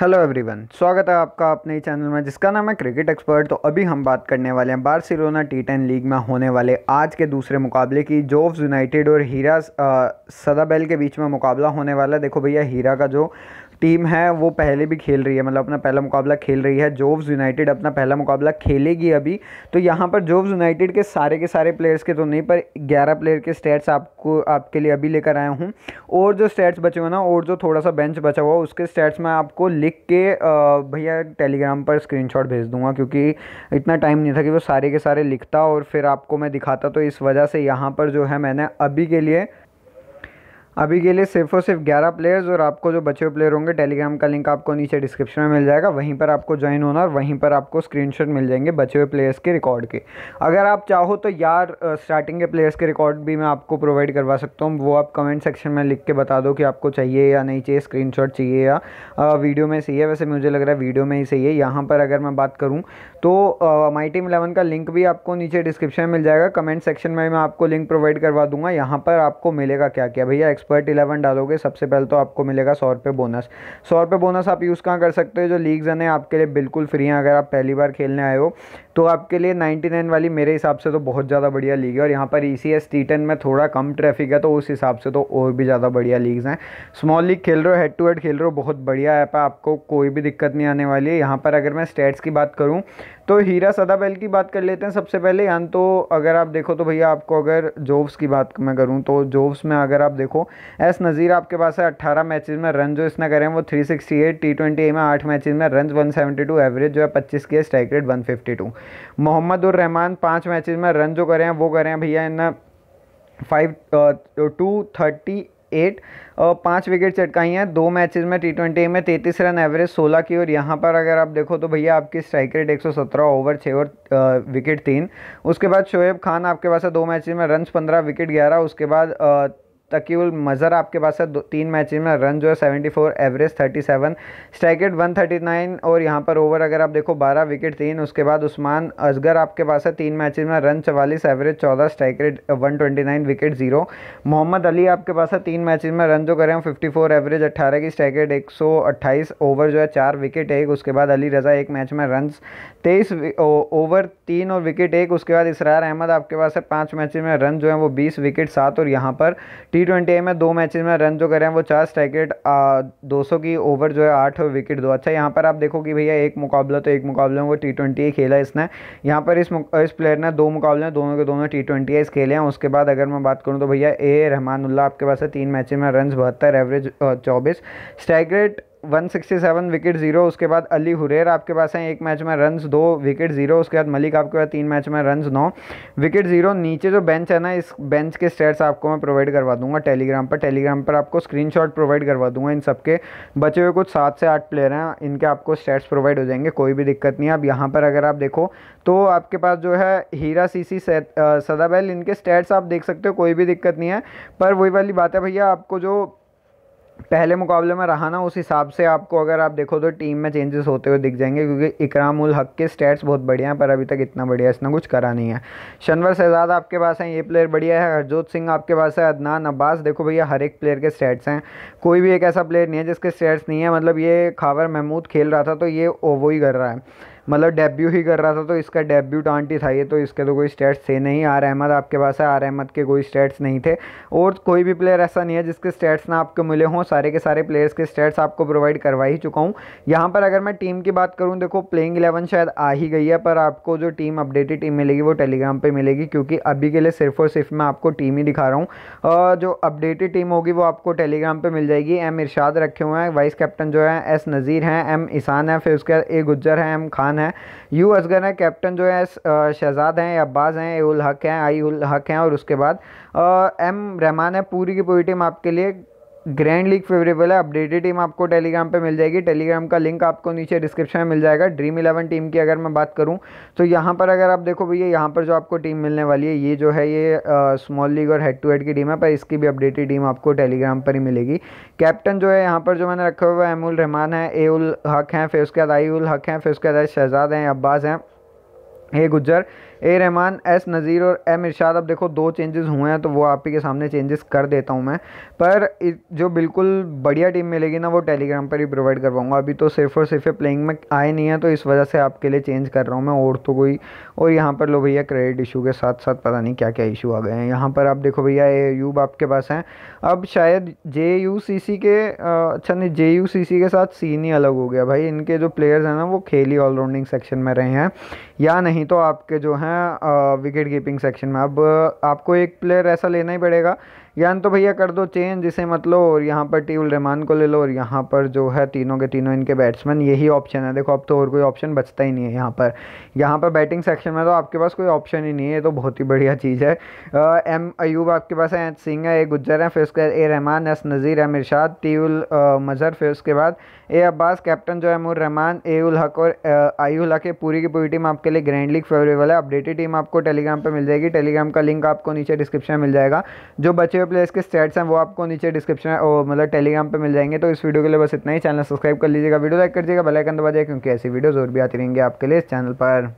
hello everyone स्वागत है आपका अपने ही चैनल में जिसका नाम है क्रिकेट एक्सपर्ट तो अभी हम बात करने वाले हैं बार्सिलोना टी टेन लीग में होने वाले आज के दूसरे मुकाबले की जोव्स यूनाइटेड और हीरा सदाबेल के बीच में मुकाबला होने वाला है देखो भैया हीरा का जो टीम है वो पहले भी खेल रही है मतलब अपना पहला मुकाबला खेल रही है जोव्स यूनाइटेड अपना पहला मुकाबला खेलेगी अभी तो यहाँ पर जोव्स यूनाइटेड के सारे के सारे प्लेयर्स के तो नहीं पर ग्यारह प्लेयर के स्टेट्स आपको आपके लिए अभी लेकर आया हूँ और जो स्टेट्स बचे हुए ना और जो थोड़ा सा बेंच बचा हुआ उसके स्टेट्स मैं आपको लिख के भैया टेलीग्राम पर स्क्रीन भेज दूँगा क्योंकि इतना टाइम नहीं था कि वो सारे के सारे लिखता और फिर आपको मैं दिखाता तो इस वजह से यहाँ पर जो है मैंने अभी के लिए अभी के लिए सिर्फ और सिर्फ ग्यारह प्लेयर्स और आपको जो बचे हुए प्लेयर होंगे टेलीग्राम का लिंक आपको नीचे डिस्क्रिप्शन में मिल जाएगा वहीं पर आपको ज्वाइन होना और वहीं पर आपको स्क्रीनशॉट मिल जाएंगे बचे हुए प्लेयर्स के रिकॉर्ड के अगर आप चाहो तो यार स्टार्टिंग के प्लेयर्स के रिकॉर्ड भी मैं आपको प्रोवाइड करवा सकता हूँ वो आप कमेंट सेक्शन में लिख के बता दो कि आपको चाहिए या नहीं चाहिए स्क्रीन चाहिए या आ, वीडियो में सही है वैसे मुझे लग रहा है वीडियो में ही सही है यहाँ पर अगर मैं बात करूँ तो माई टीम इलेवन का लिंक भी आपको नीचे डिस्क्रिप्शन में मिल जाएगा कमेंट सेक्शन में मैं आपको लिंक प्रोवाइड करवा दूंगा यहाँ पर आपको मिलेगा क्या क्या भैया एक्सपर्ट इलेवन डालोगे सबसे पहले तो आपको मिलेगा सौ रुपये बोनस सौ रुपये बोनस आप यूज़ कहाँ कर सकते हो जो लीग्स हैं आपके लिए बिल्कुल फ्री हैं अगर आप पहली बार खेलने आए हो तो आपके लिए 99 वाली मेरे हिसाब से तो बहुत ज़्यादा बढ़िया लीग है और यहाँ पर ई सी एस टी में थोड़ा कम ट्रैफिक है तो उस हिसाब से तो और भी ज़्यादा बढ़िया लीग्स हैं स्मॉल लीग खेल रहे हो हेड टू हेड खेल रहे हो बहुत बढ़िया ऐप है आपको कोई भी दिक्कत नहीं आने वाली है यहाँ पर अगर मैं स्टेट्स की बात करूँ तो हीरा सदाबैल की बात कर लेते हैं सबसे पहले यहाँ तो अगर आप देखो तो भैया आपको अगर जोब्स की बात मैं करूँ तो जोब्स में अगर आप देखो एस नज़ीर आपके पास है अट्ठारह मैचेज़ में रन जो इसने करें वो three sixty eight T twenty में आठ मैचेज़ में run one seventy two average जो है पच्चीस की है strike rate one fifty two Mohammad और रहमान पांच मैचेस में रन जो करें हैं वो करें हैं भैया in five two thirty eight और पाँच विकेट चटकाई हैं दो मैचेस में टी ट्वेंटी में तैंतीस रन एवरेज सोलह की और यहाँ पर अगर आप देखो तो भैया आपकी स्ट्राइक रेट एक सौ सत्रह ओवर छः और विकेट तीन उसके बाद शोएब खान आपके पास है दो मैचेस में रन पंद्रह विकेट ग्यारह उसके बाद तक तकील मज़र आपके पास है तीन मैच में रन जो है seventy four average thirty seven strike rate one thirty nine और यहाँ पर ओवर अगर आप देखो बारह विकेट तीन उसके बाद उस्मान अजगर आपके पास है तीन मैच में रन चवालीस एवरेज चौदह strike rate one twenty nine wicket zero Mohammad Ali आपके पास है तीन मैच में रन जो करें फिफ्टी फोर एवरेज अट्ठारह की स्ट्राइकेट एक सौ अट्ठाईस ओवर जो है चार विकेट एक उसके बाद अली रज़ा एक मैच में रन तेईस ओवर तीन और विकेट एक उसके बाद इसरार अहमद आपके पास है पाँच मैच में रन जो है वो बीस विकेट सात और यहाँ पर टी टी ट्वेंटी में दो मैचेस में रन जो करे हैं वो चार स्ट्राइक रेट दो सौ की ओवर जो है आठ विकेट दो अच्छा यहाँ पर आप देखो कि भैया एक मुकाबला तो एक मुकाबले में वो टी ट्वेंटी ही खेला इसने यहाँ पर इस इस प्लेयर ने दो मुकाबले दोनों के दोनों टी ट्वेंटी एस खेले हैं उसके बाद अगर मैं बात करूँ तो भैया ए रहमानुल्ला आपके पास है तीन मैच में रन बहत्तर एवरेज चौबीस स्ट्राइक रेट 167 विकेट जीरो उसके बाद अली हुरेर आपके पास हैं एक मैच में रन दो विकेट जीरो उसके बाद मलिक आपके पास तीन मैच में रन नौ विकेट जीरो नीचे जो बेंच है ना इस बेंच के स्टेट्स आपको मैं प्रोवाइड करवा दूंगा टेलीग्राम पर टेलीग्राम पर आपको स्क्रीनशॉट प्रोवाइड करवा दूंगा इन सबके बचे हुए कुछ सात से आठ प्लेयर हैं इनके आपको स्टेट्स प्रोवाइड हो जाएंगे कोई भी दिक्कत नहीं है अब यहाँ पर अगर आप देखो तो आपके पास जो है हीरा सी सी सदाबैल इनके स्टेट्स आप देख सकते हो कोई भी दिक्कत नहीं है पर वही वाली बात है भैया आपको जो पहले मुकाबले में रहा ना उस हिसाब से आपको अगर आप देखो तो टीम में चेंजेस होते हुए दिख जाएंगे क्योंकि इकराम उल हक के स्टेट्स बहुत बढ़िया हैं पर अभी तक इतना बढ़िया इसने कुछ करा नहीं है शनवर शहजाद आपके पास हैं ये प्लेयर बढ़िया है हरजोत सिंह आपके पास है अदनान अब्बास देखो भैया हर एक प्लेयर के स्टेट्स हैं कोई भी एक ऐसा प्लेयर नहीं है जिसके स्टेट्स नहीं है मतलब ये खावर महमूद खेल रहा था तो ये ओवो ही कर रहा है मतलब डेब्यू ही कर रहा था तो इसका डेब्यू टांटी था ये तो इसके तो कोई स्टेट्स थे नहीं आर अहमद आपके पास है आर अहमद के कोई स्टेट्स नहीं थे और कोई भी प्लेयर ऐसा नहीं है जिसके स्टेट्स ना आपको मिले हों सारे के सारे प्लेयर्स के स्टेट्स आपको प्रोवाइड करवा ही चुका हूँ यहाँ पर अगर मैं टीम की बात करूँ देखो प्लेइंग इलेवन शायद आ ही गई है पर आपको जो टीम अपडेटेड टीम मिलेगी वो टेलीग्राम पर मिलेगी क्योंकि अभी के लिए सिर्फ और सिर्फ मैं आपको टीम ही दिखा रहा हूँ जो अपडेटेड टीम होगी वो आपको टेलीग्राम पर मिल जाएगी एम इर्शाद रखे हुए हैं वाइस कैप्टन जो है एस नज़ीर हैं एम ईसान है फिर उसके बाद ए गुज्जर हैं एम खान है यू असगर हैं कैप्टन जो है एस शहजाद हैं अब्बास हैं ए उल हक हैं आई उल हक हैं और उसके बाद एम रहमान है पूरी की पूरी टीम आपके लिए ग्रैंड लीग फेवरेबल है अपडेटेड टीम आपको टेलीग्राम पे मिल जाएगी टेलीग्राम का लिंक आपको नीचे डिस्क्रिप्शन में मिल जाएगा ड्रीम इलेवन टीम की अगर मैं बात करूं तो यहाँ पर अगर आप देखो भैया यहाँ पर जो आपको टीम मिलने वाली है ये जो है ये स्मॉल लीग और हेड टू हेड की टीम है पर इसकी भी अपडेटेड टीम आपको टेलीग्राम पर ही मिलेगी कैप्टन जो है यहाँ पर जो मैंने रखा हुआ है एमुल रहमान है ए उल हक हैं फिर उसके बाद आई उल हक हैं फिर उसके बाद शहजाद हैं अब्बास हैं A Gujjar A Rahman S Nazir और एम इरशाद अब देखो दो चेंजेस हुए हैं तो वो आप ही के सामने चेंजेस कर देता हूँ मैं पर जो बिल्कुल बढ़िया टीम मिलेगी ना वो टेलीग्राम पर ही प्रोवाइड करवाऊँगा अभी तो सिर्फ और सिर्फ प्लेइंग में आए नहीं है तो इस वजह से आपके लिए चेंज कर रहा हूँ मैं और तो कोई और यहाँ पर लो भैया क्रेडिट इशू के साथ साथ पता नहीं क्या क्या इशू आ गए हैं यहाँ पर आप देखो भैया ए यूब आपके पास हैं अब शायद जे यू सी सी के अच्छा नहीं जे यू सी सी के साथ सीन ही अलग हो गया भाई इनके जो प्लेयर्स हैं ना वो खेली ऑलराउंडिंग सेक्शन में रहे हैं या नहीं तो आपके जो हैं हैं विकेट कीपिंग सेक्शन में अब आपको एक प्लेयर ऐसा लेना ही पड़ेगा यान तो भैया कर दो चेंज इसे मत लो और यहाँ पर टीवल रहमान को ले लो और यहाँ पर जो है तीनों के तीनों इनके बैट्समैन यही ऑप्शन है देखो अब तो और कोई ऑप्शन बचता ही नहीं है यहाँ पर यहाँ पर बैटिंग सेक्शन में तो आपके पास कोई ऑप्शन ही नहीं है ये तो बहुत ही बढ़िया चीज़ है एम अयूब आपके पास है एच सिंह है ए गुज्जर है फिर उसके बाद A Rahman S Nazir M Irshad ul Mazhar फिर उसके बाद ए अब्बास कैप्टन जो है मुर रहमान ए उल हक और उल हक पूरी की पूरी टीम आपके लिए ग्रैंड लीग फेवरेबल है अपडेटेड टीम आपको टेलीग्राम पर मिल जाएगी टेलीग्राम का लिंक आपको नीचे डिस्क्रिप्शन में मिल जाएगा जो बचे वीडियो प्लेस के स्टेट्स हैं वो आपको नीचे डिस्क्रिप्शन में और मतलब टेलीग्राम पे मिल जाएंगे तो इस वीडियो के लिए बस इतना ही चैनल सब्सक्राइब कर लीजिएगा वीडियो लाइक कर दीजिएगा बेलाइकन दबा दिया क्योंकि ऐसी वीडियोज़ और भी आती रहेंगे आपके लिए इस चैनल पर